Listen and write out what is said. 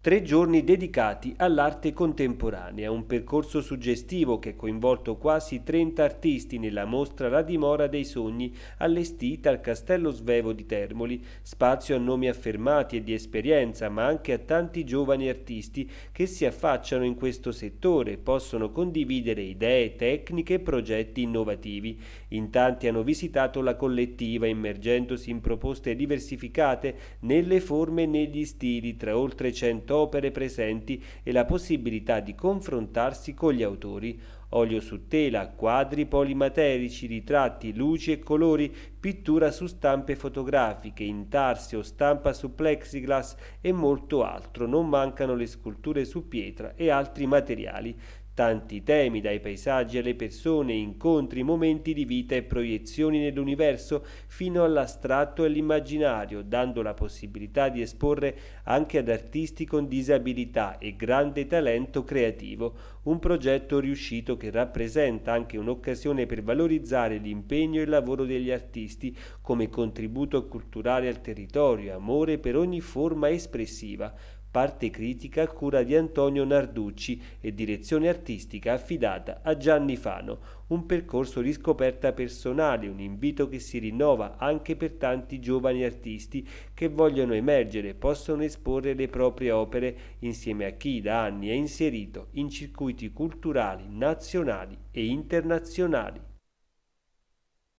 Tre giorni dedicati all'arte contemporanea, un percorso suggestivo che ha coinvolto quasi 30 artisti nella mostra La dimora dei sogni allestita al Castello Svevo di Termoli, spazio a nomi affermati e di esperienza, ma anche a tanti giovani artisti che si affacciano in questo settore e possono condividere idee, tecniche e progetti innovativi. In tanti hanno visitato la collettiva immergendosi in proposte diversificate nelle forme e negli stili tra oltre 100 opere presenti e la possibilità di confrontarsi con gli autori. Olio su tela, quadri polimaterici, ritratti, luci e colori, pittura su stampe fotografiche, intarsi o stampa su plexiglass e molto altro. Non mancano le sculture su pietra e altri materiali. Tanti temi, dai paesaggi alle persone, incontri, momenti di vita e proiezioni nell'universo, fino all'astratto e all'immaginario, dando la possibilità di esporre anche ad artisti con disabilità e grande talento creativo. Un progetto riuscito che rappresenta anche un'occasione per valorizzare l'impegno e il lavoro degli artisti come contributo culturale al territorio, amore per ogni forma espressiva. Parte critica a cura di Antonio Narducci e direzione artistica affidata a Gianni Fano, un percorso di scoperta personale, un invito che si rinnova anche per tanti giovani artisti che vogliono emergere e possono esporre le proprie opere insieme a chi da anni è inserito in circuiti culturali nazionali e internazionali.